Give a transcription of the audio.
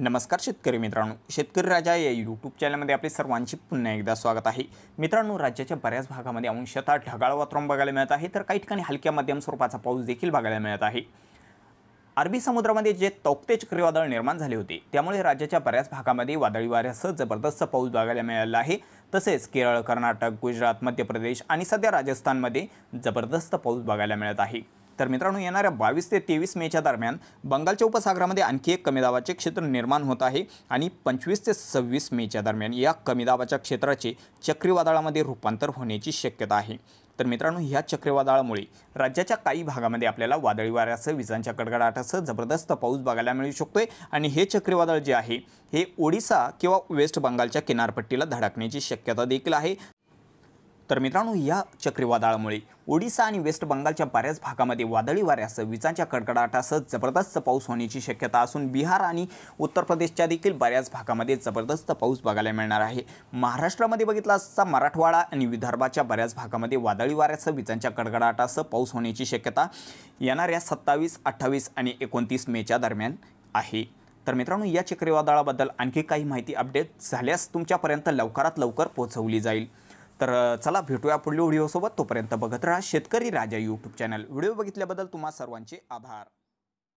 नमस्कार शेतकरी मित्रांनो शेतकरी राजा या यूट्यूब चॅनलमध्ये आपले सर्वांचे पुन्हा एकदा स्वागत आहे मित्रांनो राज्याच्या बऱ्याच भागामध्ये अंशतः ढगाळ वातावरण बघायला मिळत आहे तर काही ठिकाणी हलक्या मध्यम स्वरूपाचा पाऊस देखील बघायला मिळत आहे अरबी समुद्रामध्ये जे तौक्ते चक्रीवादळ निर्माण झाले होते त्यामुळे राज्याच्या बऱ्याच भागामध्ये वादळी वाऱ्यासह जबरदस्त पाऊस बघायला मिळाला आहे तसेच केरळ कर्नाटक गुजरात मध्य प्रदेश आणि सध्या राजस्थानमध्ये जबरदस्त पाऊस बघायला मिळत आहे तर मित्रांनो येणाऱ्या बावीस ते तेवीस मेच्या दरम्यान बंगालच्या उपसागरामध्ये आणखी एक कमी दाबाचे क्षेत्र निर्माण होत आहे आणि पंचवीस ते सव्वीस मेच्या दरम्यान या कमी दाबाच्या क्षेत्राचे चक्रीवादळामध्ये रूपांतर होण्याची शक्यता आहे तर मित्रांनो ह्या चक्रीवादळामुळे राज्याच्या काही भागामध्ये आपल्याला वादळी वाऱ्यासह विजांच्या कडकडाटासह जबरदस्त पाऊस बघायला मिळू शकतोय आणि हे चक्रीवादळ जे आहे हे ओडिसा किंवा वेस्ट बंगालच्या किनारपट्टीला धडकण्याची शक्यता देखील आहे तर मित्रांनो या चक्रीवादळामुळे ओडिसा आणि वेस्ट बंगालच्या बऱ्याच भागामध्ये वादळी वाऱ्यासह विजांच्या कडकडाटासह जबरदस्त पाऊस होण्याची शक्यता असून बिहार आणि उत्तर प्रदेशच्या देखील बऱ्याच भागामध्ये जबरदस्त पाऊस बघायला मिळणार आहे महाराष्ट्रामध्ये बघितला असता मराठवाडा आणि विदर्भाच्या बऱ्याच भागामध्ये वादळी वाऱ्यासह विजांच्या कडकडाटासह पाऊस होण्याची शक्यता येणाऱ्या सत्तावीस अठ्ठावीस आणि एकोणतीस मेच्या दरम्यान आहे तर मित्रांनो या चक्रीवादळाबद्दल आणखी काही माहिती अपडेट झाल्यास तुमच्यापर्यंत लवकरात लवकर पोहोचवली जाईल तर चला भेटूया पुढल्या व्हिडिओसोबत तोपर्यंत बघत राहा शेतकरी राजा यूट्यूब चॅनल व्हिडिओ बघितल्याबद्दल तुम्हा सर्वांचे आभार